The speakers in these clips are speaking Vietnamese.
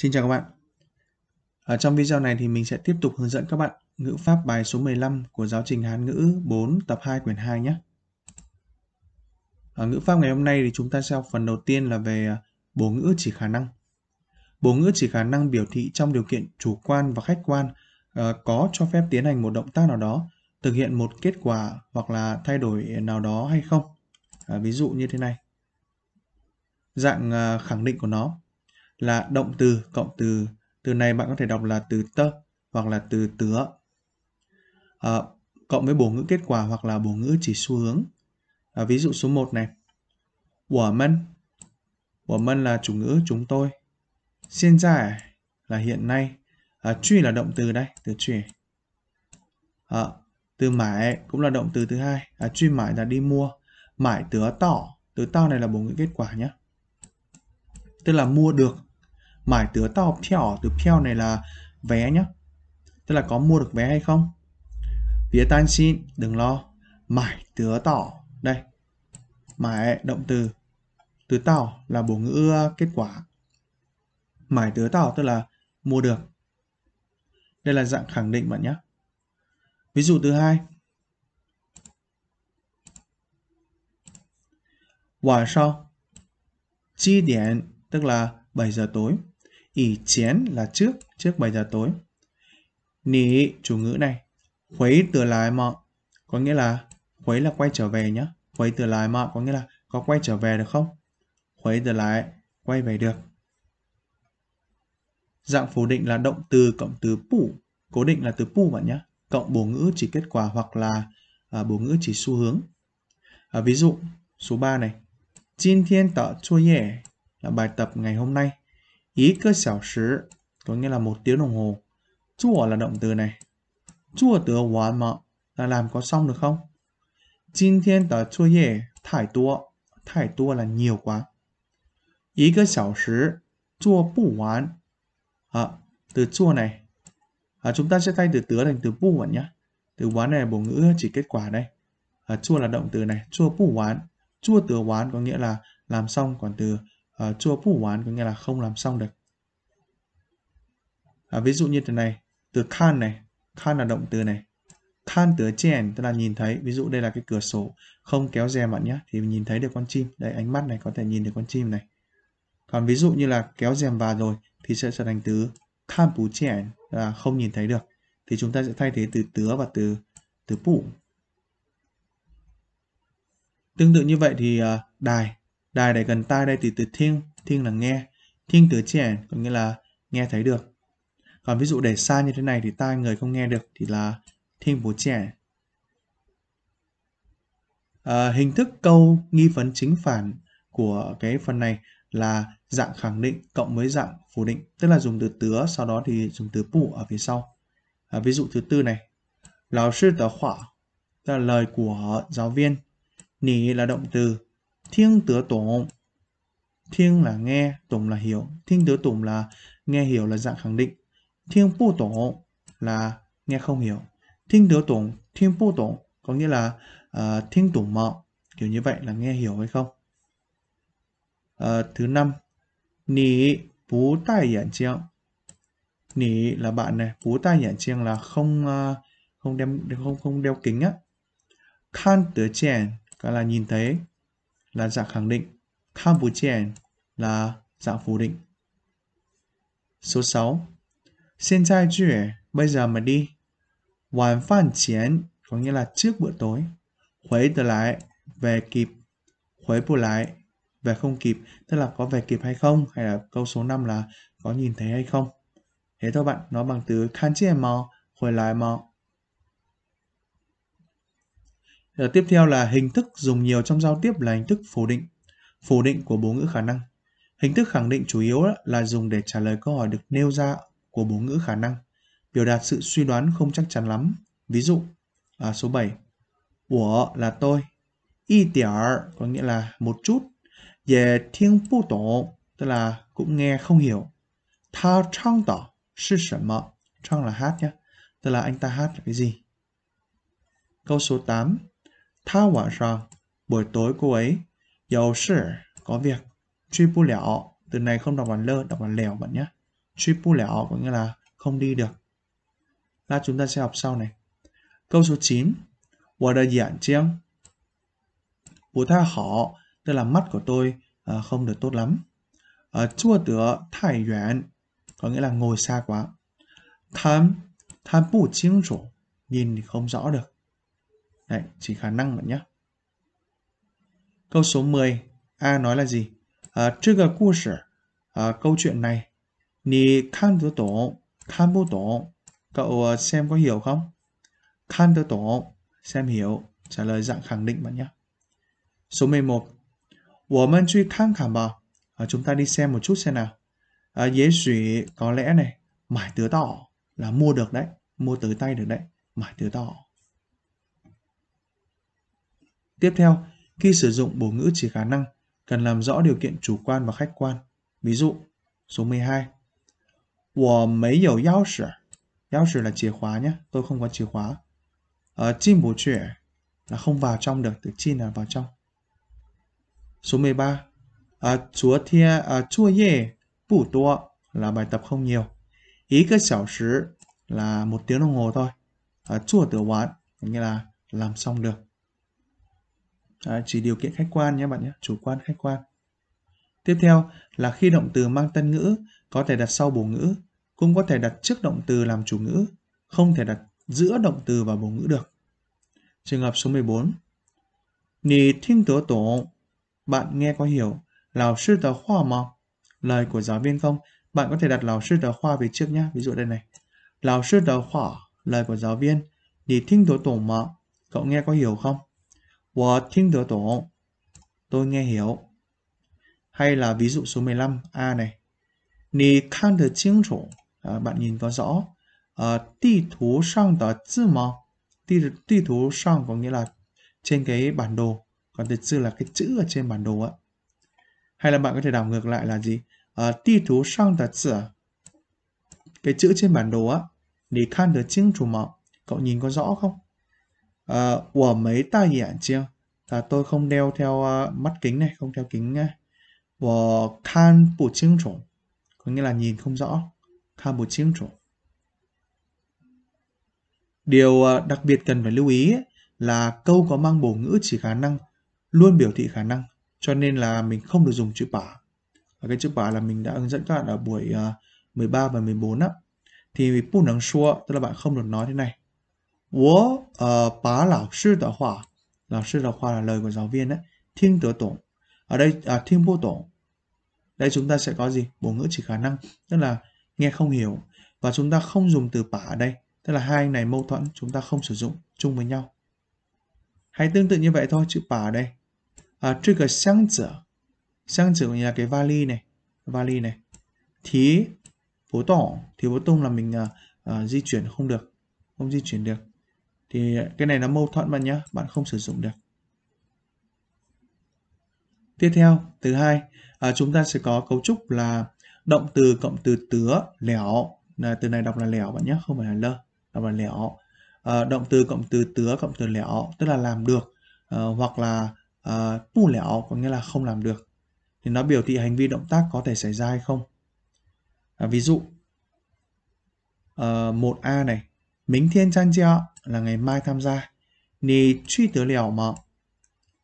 Xin chào các bạn. Ở trong video này thì mình sẽ tiếp tục hướng dẫn các bạn ngữ pháp bài số 15 của giáo trình Hán ngữ 4 tập 2 quyển 2 nhé. Ở ngữ pháp ngày hôm nay thì chúng ta sẽ học phần đầu tiên là về à, bổ ngữ chỉ khả năng. Bổ ngữ chỉ khả năng biểu thị trong điều kiện chủ quan và khách quan ờ, có cho phép tiến hành một động tác nào đó, thực hiện một kết quả hoặc là thay đổi nào đó hay không. Ờ, ví dụ như thế này. Dạng à, khẳng định của nó là động từ cộng từ. Từ này bạn có thể đọc là từ tơ hoặc là từ tứa. À, cộng với bổ ngữ kết quả hoặc là bổ ngữ chỉ xu hướng. À, ví dụ số 1 này. Woman. Woman là chủ ngữ chúng tôi. Hiện tại là hiện nay. À, ờ, truy là động từ đây, từ truy. À, từ mãi cũng là động từ thứ hai. À, truy mãi là đi mua. Mãi tứa tỏ. từ to này là bổ ngữ kết quả nhé. Tức là mua được mải tao từ này là vé nhá tức là có mua được vé hay không phía tan xin đừng lo mải tứa tỏ đây mải động từ từ tao là bổ ngữ ờ, kết quả mải tứ tao tức là mua được đây là dạng khẳng định bạn nhé ví dụ thứ hai 晚上七点 tức là 7 giờ tối ỉ chén là trước, trước 7 giờ tối. Nì chủ ngữ này. Khuấy từ lại mọ. Có nghĩa là khuấy là quay trở về nhé, Khuấy từ lại mọ có nghĩa là có quay trở về được không? Khuấy từ lại quay về được. Dạng phủ định là động từ cộng từ pu, Cố định là từ pu bạn nhé. Cộng bổ ngữ chỉ kết quả hoặc là à, bổ ngữ chỉ xu hướng. À, ví dụ số 3 này. Jin thiên tạo chua yể là bài tập ngày hôm nay ý cơ có nghĩa là một tiếng đồng hồ. Chua là động từ này. Chua từ hoàn mà là làm có xong được không? Jin thiên tờ chua ye thải tua. Thải tua là nhiều quá. Ý cơ xảo sứ chua bù hoàn. À, từ chua này. À, chúng ta sẽ thay từ tứa thành từ bù hoàn nhé. Từ hoàn này bổ ngữ chỉ kết quả đây. À, chua là động từ này. Chua bù hoàn. Chua từ hoàn có nghĩa là làm xong còn từ uh, chưa bút hoàn có nghĩa là không làm xong được. À, ví dụ như thế này, từ khan này, khan là động từ này. Khan từ chèn tức là nhìn thấy, ví dụ đây là cái cửa sổ, không kéo rèm bạn nhé, thì nhìn thấy được con chim. Đây, ánh mắt này có thể nhìn được con chim này. Còn ví dụ như là kéo rèm vào rồi thì sẽ trở thành từ khan phủ chèn là không nhìn thấy được. Thì chúng ta sẽ thay thế từ tứa và từ từ phủ Tương tự như vậy thì à, đài Đài để gần tai đây thì từ thiên, thiên là nghe. Thiên từ trẻ có nghĩa là nghe thấy được. Còn ví dụ để xa như thế này thì tai người không nghe được thì là thiên bố trẻ. À, hình thức câu nghi vấn chính phản của cái phần này là dạng khẳng định cộng với dạng phủ định. Tức là dùng từ tứa, sau đó thì dùng từ bù ở phía sau. À, ví dụ thứ tư này. Lão sư tờ khỏa, tức là lời của giáo viên. Nỉ là động từ, thiên 听得懂听 là thiên là nghe là hiểu thiên là nghe hiểu là dạng khẳng định thiên là nghe không hiểu thiên thiên có nghĩa là ờ, thiên uh, 听懂 mà kiểu như vậy là nghe hiểu hay không uh, thứ năm nỉ bú tai 眼 chiêng nỉ là bạn này bú tai 眼 chiêng là không uh, không đem không không đeo kính á khan tứ chèn là nhìn thấy là dạng khẳng định, Campuchia là dạng phủ định. Số 6. Xin trai chuyển, bây giờ mà đi. Hoàn phan chiến có nghĩa là trước bữa tối. Khuấy trở lại, về kịp. Khuấy bù lại, về không kịp. Tức là có về kịp hay không? Hay là câu số 5 là có nhìn thấy hay không? Thế thôi bạn, nó bằng từ khan chế mò, hồi lại mò. Ờ, tiếp theo là hình thức dùng nhiều trong giao tiếp là hình thức phủ định. phủ định của bố ngữ khả năng. Hình thức khẳng định chủ yếu là dùng để trả lời câu hỏi được nêu ra của bố ngữ khả năng, biểu đạt sự suy đoán không chắc chắn lắm. Ví dụ, à, số 7, của là tôi, y tiểu có nghĩa là một chút, về thiên bù tổ, tức là cũng nghe không hiểu. Tha trang tỏ, sư sẩn mọ, trang là hát nhé, tức là anh ta hát là cái gì. Câu số 8, buổi tối cô ấy ấy 有事 có việc truy pu lẻo từ này không đọc bản lơ đọc bản lèo bạn nhé truy pu lẻo có nghĩa là không đi được là chúng ta sẽ học sau này câu số 9我的眼睛不太好 tức là mắt của tôi à, không được tốt lắm à, chua tựa thải yuan có nghĩa là ngồi xa quá tham tham bu chính chủ nhìn thì không rõ được Đấy, chỉ khả năng bạn nhé. Câu số 10, A nói là gì? À, 这个故事, à, câu chuyện này, Nì khan tử tổ, khan bố tổ, cậu à, xem có hiểu không? khan tử tổ, xem hiểu, trả lời dạng khẳng định bạn nhé. Số 11, 我们去看看吧. À, chúng ta đi xem một chút xem nào. À, dễ có lẽ này, mải tứ tỏ là mua được đấy, mua tới tay được đấy, mải tứ tỏ. Tiếp theo, khi sử dụng bổ ngữ chỉ khả năng, cần làm rõ điều kiện chủ quan và khách quan. Ví dụ, số 12. 我没有钥匙.钥匙 là chìa khóa nhé, tôi không có chìa khóa. Ở chim bổ chuyển là không vào trong được, từ chi là vào trong. Số 13. À, chúa thiên, à, ờ, chua ye, bù tua là bài tập không nhiều. Ý cái xảo sứ là một tiếng đồng hồ thôi. À, ờ, chua tử quán, nghĩa là làm xong được. Đấy, chỉ điều kiện khách quan nhé bạn nhé, chủ quan khách quan. Tiếp theo là khi động từ mang tân ngữ có thể đặt sau bổ ngữ, cũng có thể đặt trước động từ làm chủ ngữ, không thể đặt giữa động từ và bổ ngữ được. Trường hợp số 14. Nì thiên tử tổ, bạn nghe có hiểu, lào sư tờ khoa mà, lời của giáo viên không? Bạn có thể đặt lào sư tờ khoa về trước nhé, ví dụ đây này. Lào sư tờ khoa, lời của giáo viên, nì thiên tử tổ mà, cậu nghe có hiểu không? 我听得懂 tôi nghe hiểu hay là ví dụ số 15 A này Nì khăn được chính chủ bạn nhìn có rõ à, Tì thú sang tờ chữ mà Tì, tì thú sang có nghĩa là trên cái bản đồ còn tờ chữ là cái chữ ở trên bản đồ ạ hay là bạn có thể đảo ngược lại là gì à, Tì sang tờ chữ cái chữ trên bản đồ á Nì khăn được chính chủ mà cậu nhìn có rõ không uh, của mấy tai 眼睛 là tôi không đeo theo uh, mắt kính này không theo kính uh, của khan bù chứng chủng có nghĩa là nhìn không rõ khan bù chứng chủng điều uh, đặc biệt cần phải lưu ý là câu có mang bổ ngữ chỉ khả năng luôn biểu thị khả năng cho nên là mình không được dùng chữ bả và cái chữ bả là mình đã hướng dẫn các bạn ở buổi uh, 13 và 14 á thì bù năng xua tức là bạn không được nói thế này 我呃把老师的话，老师的话 là lời của giáo viên đấy, 听得懂. Ở đây à, uh, 听不懂. Đây chúng ta sẽ có gì? Bổ ngữ chỉ khả năng, tức là nghe không hiểu. Và chúng ta không dùng từ bả ở đây, tức là hai anh này mâu thuẫn, chúng ta không sử dụng chung với nhau. Hãy tương tự như vậy thôi, chữ bả ở đây. À, chữ cái sáng trở, sáng trở là cái vali này, vali này. Thí, bố tỏ, thì bố tung là mình uh, uh, di chuyển không được, không di chuyển được thì cái này nó mâu thuẫn bạn nhé bạn không sử dụng được tiếp theo thứ hai à, chúng ta sẽ có cấu trúc là động từ cộng từ tứa lẻo là từ này đọc là lẻo bạn nhé không phải là lơ đọc là lẻo à, động từ cộng từ tứa cộng từ lẻo tức là làm được à, hoặc là à, lẻo có nghĩa là không làm được thì nó biểu thị hành vi động tác có thể xảy ra hay không à, ví dụ à, 1A này 明天参加 là ngày mai tham gia. 你去得了吗?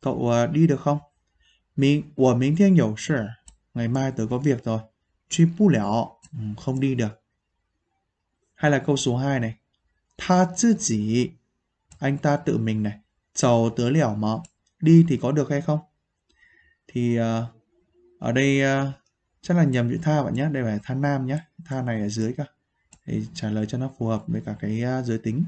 Cậu ờ, đi được không? Mình, 我明天有事. Ngày mai tớ có việc rồi. 去不了, ừ, không đi được. Hay là câu số 2 này. 他自己, anh ta tự mình này. Chầu tớ lẻo mà. Đi thì có được hay không? Thì uh, ở đây uh, chắc là nhầm chữ tha bạn nhé. Đây phải tha nam nhé. Tha này ở dưới cơ để trả lời cho nó phù hợp với cả cái uh, giới tính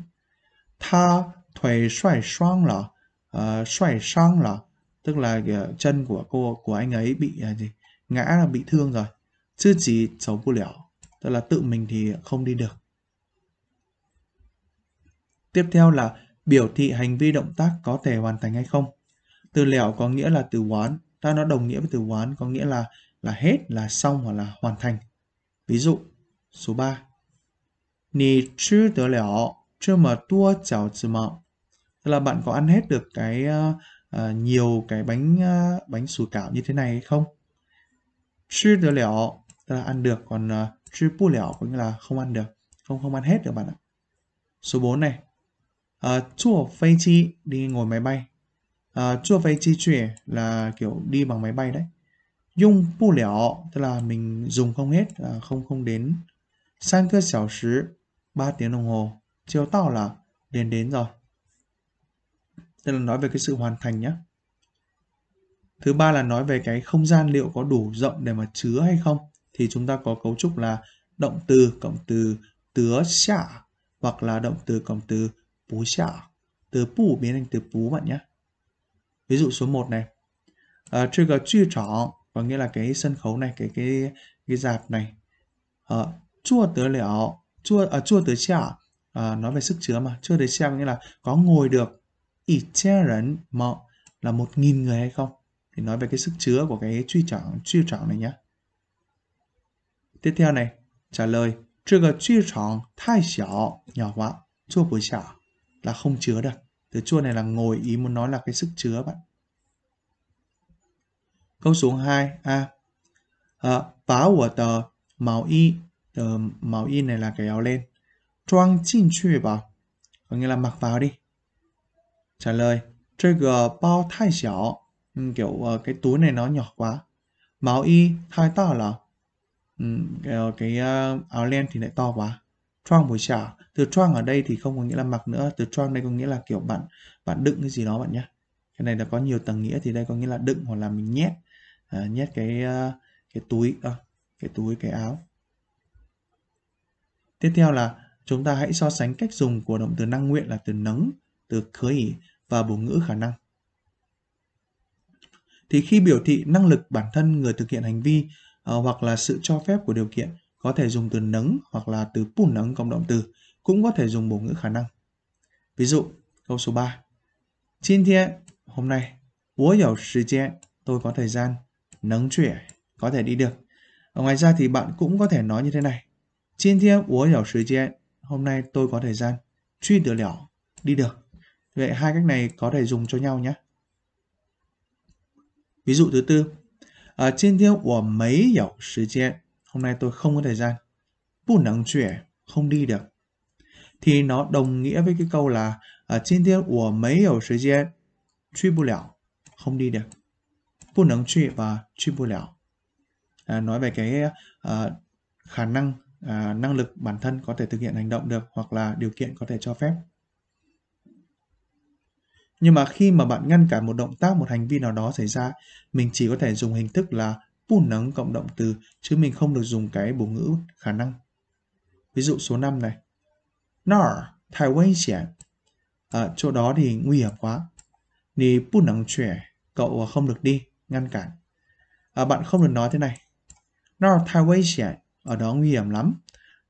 tha thuầy xoay xoang là uh, ờ, xoay sang là tức là uh, chân của cô của anh ấy bị uh, gì ngã là bị thương rồi chứ chỉ xấu bu liễu tức là tự mình thì không đi được tiếp theo là biểu thị hành vi động tác có thể hoàn thành hay không từ lẻo có nghĩa là từ quán ta nó đồng nghĩa với từ quán có nghĩa là là hết là xong hoặc là hoàn thành ví dụ số 3 mà tua tức là bạn có ăn hết được cái uh, nhiều cái bánh uh, bánh sủi cảo như thế này hay không? Chứ được liệu tức là ăn được còn chứ uh, bu liệu có nghĩa là không ăn được, không không ăn hết được bạn ạ. Số 4 này. À, chua phê chi đi ngồi máy bay. chua phê chi chuyển là kiểu đi bằng máy bay đấy. Dùng bu liệu tức là mình dùng không hết, à, không không đến. Sang cơ xảo 3 tiếng đồng hồ chiều tỏ là đến đến rồi đây là nói về cái sự hoàn thành nhé thứ ba là nói về cái không gian liệu có đủ rộng để mà chứa hay không thì chúng ta có cấu trúc là động từ cộng từ tứa xả hoặc là động từ cộng từ bú xả từ bù biến thành từ bú bạn nhé ví dụ số 1 này à, trigger truy trỏ có nghĩa là cái sân khấu này cái cái cái dạp này à, chua tớ liệu chua à chua từ xa uh, à, nói về sức chứa mà chua từ xa nghĩa là có ngồi được ít che rấn mọ là một nghìn người hay không thì nói về cái sức chứa của cái truy trọng truy trọng này nhé tiếp theo này trả lời chưa cái truy trọng thai nhỏ nhỏ quá chua buổi xả là không chứa được từ chua này là ngồi ý muốn nói là cái sức chứa bạn câu số 2 a à, à, bảo của tờ màu y uh, màu in này là cái áo len, trang jin chu bảo có nghĩa là mặc vào đi trả lời chơi gờ bao thai xảo um, ừ, kiểu uh, cái túi này nó nhỏ quá màu y thai to là um, ừ, cái, ờ, cái uh, áo len thì lại to quá trang buổi xả từ trang ở đây thì không có nghĩa là mặc nữa từ trang đây có nghĩa là kiểu bạn bạn đựng cái gì đó bạn nhé cái này là có nhiều tầng nghĩa thì đây có nghĩa là đựng hoặc là mình nhét à, nhét cái uh, cái túi à, cái túi cái áo Tiếp theo là chúng ta hãy so sánh cách dùng của động từ năng nguyện là từ nấng, từ cưới và bổ ngữ khả năng. Thì khi biểu thị năng lực bản thân người thực hiện hành vi uh, hoặc là sự cho phép của điều kiện, có thể dùng từ nấng hoặc là từ bùn nấng cộng động từ, cũng có thể dùng bổ ngữ khả năng. Ví dụ, câu số 3. Jin thiên, hôm nay, 我有时间, tôi có thời gian, nấng chuyển, có thể đi được. Ở ờ, ngoài ra thì bạn cũng có thể nói như thế này. 今天我有时间 hôm nay tôi có thời gian truy được lẻo đi được vậy hai cách này có thể dùng cho nhau nhé ví dụ thứ tư ở trên thiên của mấy hiểu thời gian hôm nay tôi không có thời gian bù nắng chuyển không đi được thì nó đồng nghĩa với cái câu là ở trên thiên của mấy hiểu thời gian truy bù lẻo không đi được bù nắng chuyển và truy bù lẻo à, nói về cái uh, khả năng à, năng lực bản thân có thể thực hiện hành động được hoặc là điều kiện có thể cho phép nhưng mà khi mà bạn ngăn cản một động tác một hành vi nào đó xảy ra mình chỉ có thể dùng hình thức là bùn nấng cộng động từ chứ mình không được dùng cái bổ ngữ khả năng ví dụ số 5 này nó thái quay xẻ à, chỗ đó thì nguy hiểm quá thì bùn nấng trẻ cậu không được đi ngăn cản à, bạn không được nói thế này nó thái quay xẻ ở đó nguy hiểm lắm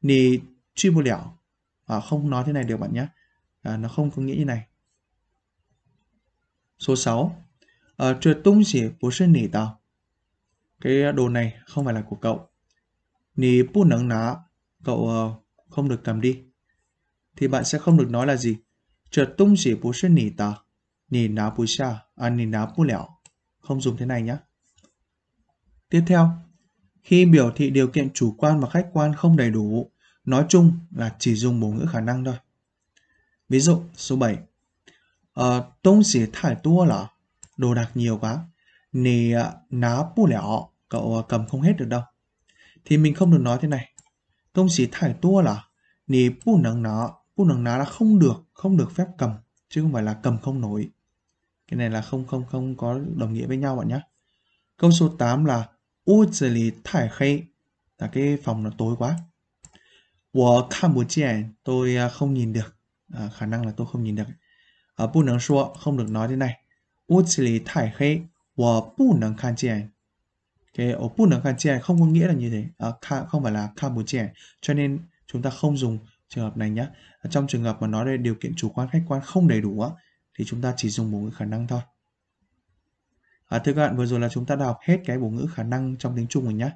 nì truy một lẻo à, không nói thế này được bạn nhé à, nó không có nghĩa như này số 6 à, trượt tung chỉ bố sư nỉ tao cái đồ này không phải là của cậu nì bù nắng ná cậu uh, không được cầm đi thì bạn sẽ không được nói là gì trượt tung chỉ bố sư nỉ tao nì ná bù xa à nì ná bu lẻo không dùng thế này nhé tiếp theo khi biểu thị điều kiện chủ quan và khách quan không đầy đủ, nói chung là chỉ dùng bổ ngữ khả năng thôi. Ví dụ số 7. Ờ, tông xỉ thải tua là đồ đạc nhiều quá. Nì à, ná bù lẻo, cậu à, cầm không hết được đâu. Thì mình không được nói thế này. Tông xỉ thải tua là nì bù nắng ná, bù nắng ná là không được, không được phép cầm, chứ không phải là cầm không nổi. Cái này là không không không có đồng nghĩa với nhau bạn nhé. Câu số 8 là 屋子里太黑 là cái phòng nó tối quá. tôi không nhìn được. khả năng là tôi không nhìn được. không được nói thế này. 屋子里太黑,我不能看见. Cái ở 不能看见 không có nghĩa là như thế. không phải là Cho nên chúng ta không dùng trường hợp này nhé. trong trường hợp mà nói về điều kiện chủ quan khách quan không đầy đủ thì chúng ta chỉ dùng một cái khả năng thôi. À, thưa các bạn, vừa rồi là chúng ta đã học hết cái bổ ngữ khả năng trong tiếng Trung rồi nhé.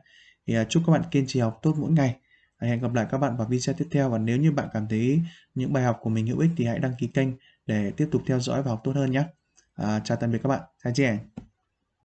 Thì à, chúc các bạn kiên trì học tốt mỗi ngày. À, hẹn gặp lại các bạn vào video tiếp theo và nếu như bạn cảm thấy những bài học của mình hữu ích thì hãy đăng ký kênh để tiếp tục theo dõi và học tốt hơn nhé. À, chào tạm biệt các bạn. 再见.